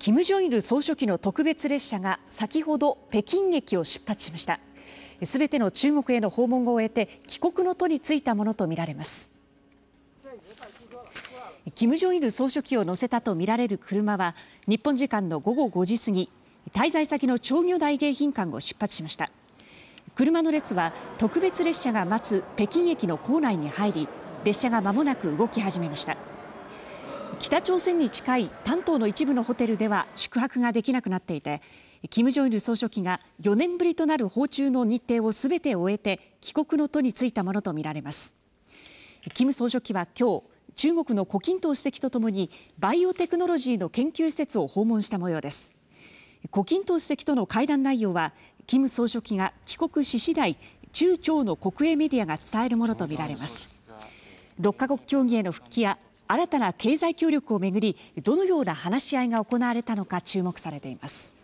金正日総書記の特別列車が先ほど北京駅を出発しました。すべての中国への訪問を終えて帰国の途に就いたものとみられます。金正日総書記を乗せたとみられる車は日本時間の午後5時過ぎ滞在先の長魚大迎賓館を出発しました車の列は特別列車が待つ北京駅の構内に入り列車が間もなく動き始めました北朝鮮に近い丹東の一部のホテルでは宿泊ができなくなっていて金正日総書記が4年ぶりとなる訪中の日程をすべて終えて帰国の途に就いたものとみられます金総書記は今日中国の胡錦涛主席とともにバイオテクノロジーの研究施設を訪問した模様です胡錦涛主席との会談内容は金総書記が帰国し次第中朝の国営メディアが伝えるものとみられます6カ国協議への復帰や新たな経済協力をめぐりどのような話し合いが行われたのか注目されています。